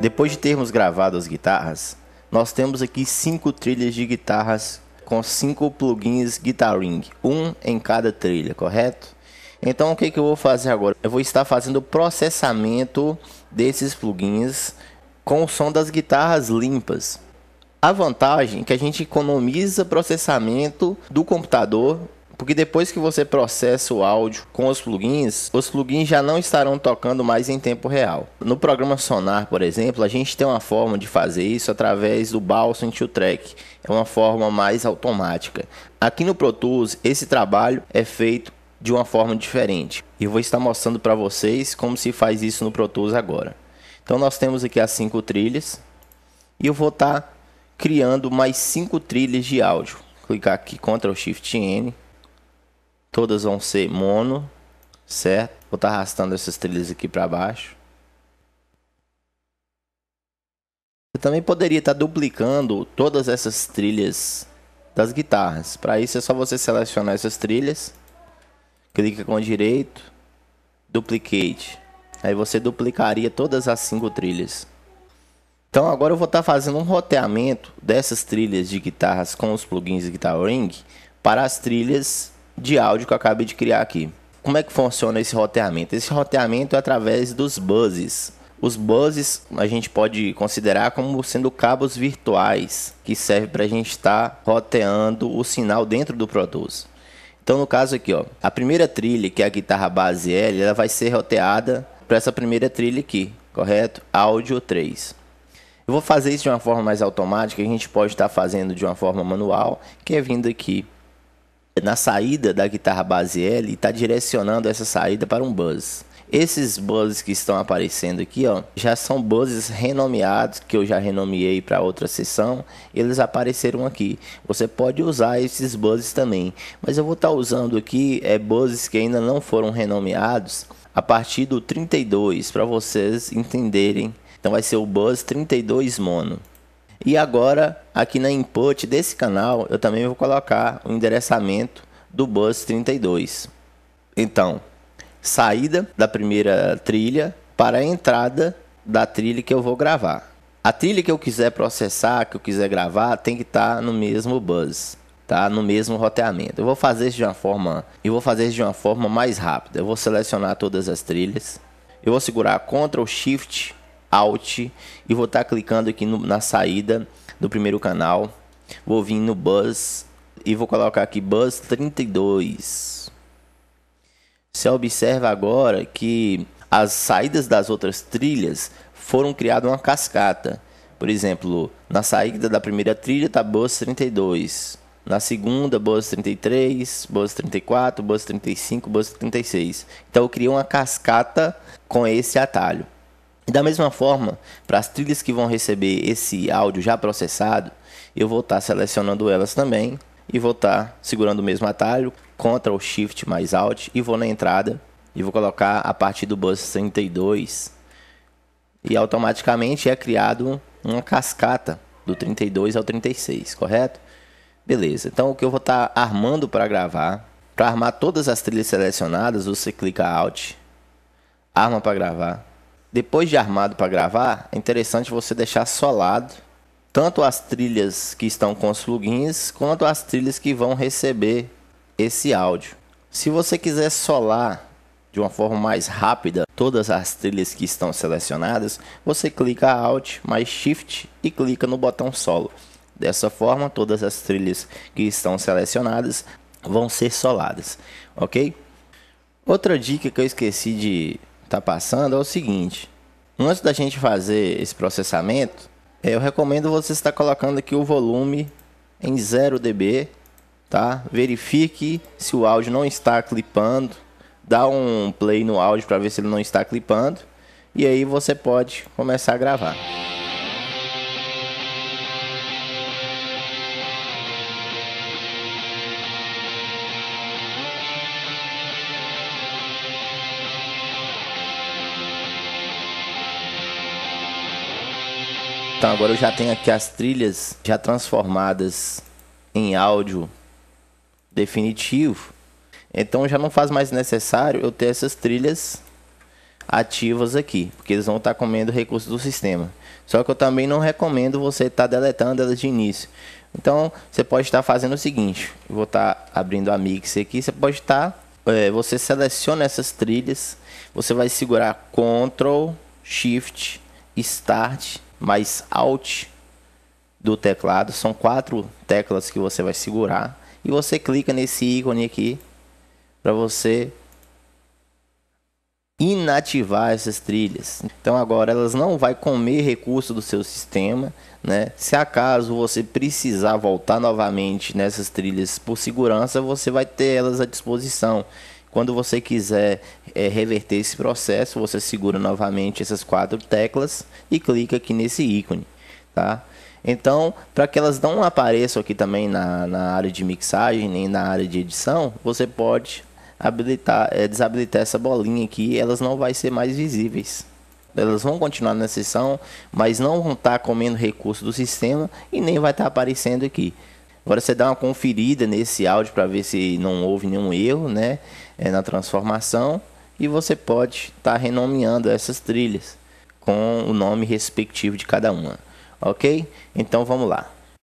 Depois de termos gravado as guitarras, nós temos aqui cinco trilhas de guitarras com cinco plugins Guitar Ring, um em cada trilha, correto? Então o que, que eu vou fazer agora? Eu vou estar fazendo o processamento desses plugins com o som das guitarras limpas. A vantagem é que a gente economiza processamento do computador porque depois que você processa o áudio com os plugins, os plugins já não estarão tocando mais em tempo real. No programa Sonar, por exemplo, a gente tem uma forma de fazer isso através do Balsam to Track. É uma forma mais automática. Aqui no Pro Tools, esse trabalho é feito de uma forma diferente. E eu vou estar mostrando para vocês como se faz isso no Pro Tools agora. Então nós temos aqui as cinco trilhas e eu vou estar criando mais cinco trilhas de áudio. Clicar aqui Ctrl Shift N Todas vão ser mono, certo? Vou estar tá arrastando essas trilhas aqui para baixo. Você também poderia estar tá duplicando todas essas trilhas das guitarras. Para isso é só você selecionar essas trilhas. Clica com o direito. Duplicate. Aí você duplicaria todas as cinco trilhas. Então agora eu vou estar tá fazendo um roteamento dessas trilhas de guitarras com os plugins Guitar Ring para as trilhas de áudio que eu acabei de criar aqui. Como é que funciona esse roteamento? Esse roteamento é através dos buzzes. Os buzzes a gente pode considerar como sendo cabos virtuais que servem para a gente estar tá roteando o sinal dentro do Pro Tools. Então, no caso aqui, ó, a primeira trilha, que é a guitarra base L, ela vai ser roteada para essa primeira trilha aqui, correto? Áudio 3. Eu vou fazer isso de uma forma mais automática, a gente pode estar tá fazendo de uma forma manual, que é vindo aqui na saída da guitarra base L e está direcionando essa saída para um buzz. Esses buzzes que estão aparecendo aqui, ó, já são buzzes renomeados que eu já renomeei para outra sessão. Eles apareceram aqui. Você pode usar esses buzzes também, mas eu vou estar tá usando aqui é buzzes que ainda não foram renomeados a partir do 32 para vocês entenderem. Então vai ser o buzz 32 mono. E agora Aqui na input desse canal, eu também vou colocar o endereçamento do bus 32. Então, saída da primeira trilha para a entrada da trilha que eu vou gravar. A trilha que eu quiser processar, que eu quiser gravar, tem que estar tá no mesmo bus, tá? No mesmo roteamento. Eu vou fazer isso de uma forma, eu vou fazer de uma forma mais rápida. Eu vou selecionar todas as trilhas. Eu vou segurar Ctrl Shift Alt e vou estar tá clicando aqui no, na saída do primeiro canal. Vou vir no Buzz e vou colocar aqui Buzz 32. Você observa agora que as saídas das outras trilhas foram criadas uma cascata. Por exemplo, na saída da primeira trilha está Buzz 32. Na segunda, Buzz 33, Buzz 34, Buzz 35, Buzz 36. Então eu criei uma cascata com esse atalho. E da mesma forma, para as trilhas que vão receber esse áudio já processado, eu vou estar tá selecionando elas também e vou estar tá segurando o mesmo atalho, Ctrl Shift mais Alt e vou na entrada e vou colocar a partir do bus 32 e automaticamente é criado uma cascata do 32 ao 36, correto? Beleza. Então o que eu vou estar tá armando para gravar, para armar todas as trilhas selecionadas, você clica Alt, arma para gravar depois de armado para gravar, é interessante você deixar solado tanto as trilhas que estão com os plugins quanto as trilhas que vão receber esse áudio. Se você quiser solar de uma forma mais rápida todas as trilhas que estão selecionadas, você clica Alt mais Shift e clica no botão solo. Dessa forma, todas as trilhas que estão selecionadas vão ser soladas, ok? Outra dica que eu esqueci de está passando é o seguinte. Antes da gente fazer esse processamento, é, eu recomendo você estar colocando aqui o volume em 0 dB, tá? Verifique se o áudio não está clipando, dá um play no áudio para ver se ele não está clipando e aí você pode começar a gravar. Então agora eu já tenho aqui as trilhas já transformadas em áudio definitivo. Então já não faz mais necessário eu ter essas trilhas ativas aqui, porque eles vão estar comendo recursos do sistema. Só que eu também não recomendo você estar deletando elas de início. Então você pode estar fazendo o seguinte: eu vou estar abrindo a mix aqui. Você pode estar, é, você seleciona essas trilhas, você vai segurar Ctrl, Shift, Start mais Alt do teclado. São quatro teclas que você vai segurar. E você clica nesse ícone aqui para você inativar essas trilhas. Então agora elas não vai comer recurso do seu sistema, né? Se acaso você precisar voltar novamente nessas trilhas por segurança, você vai ter elas à disposição. Quando você quiser é, reverter esse processo, você segura novamente essas quatro teclas e clica aqui nesse ícone, tá? Então, para que elas não apareçam aqui também na, na área de mixagem nem na área de edição, você pode habilitar, é, desabilitar essa bolinha aqui, elas não vai ser mais visíveis. Elas vão continuar na sessão, mas não vão estar tá comendo recurso do sistema e nem vai estar tá aparecendo aqui. Agora você dá uma conferida nesse áudio para ver se não houve nenhum erro, né? É, na transformação e você pode estar tá renomeando essas trilhas com o nome respectivo de cada uma, ok? Então vamos lá.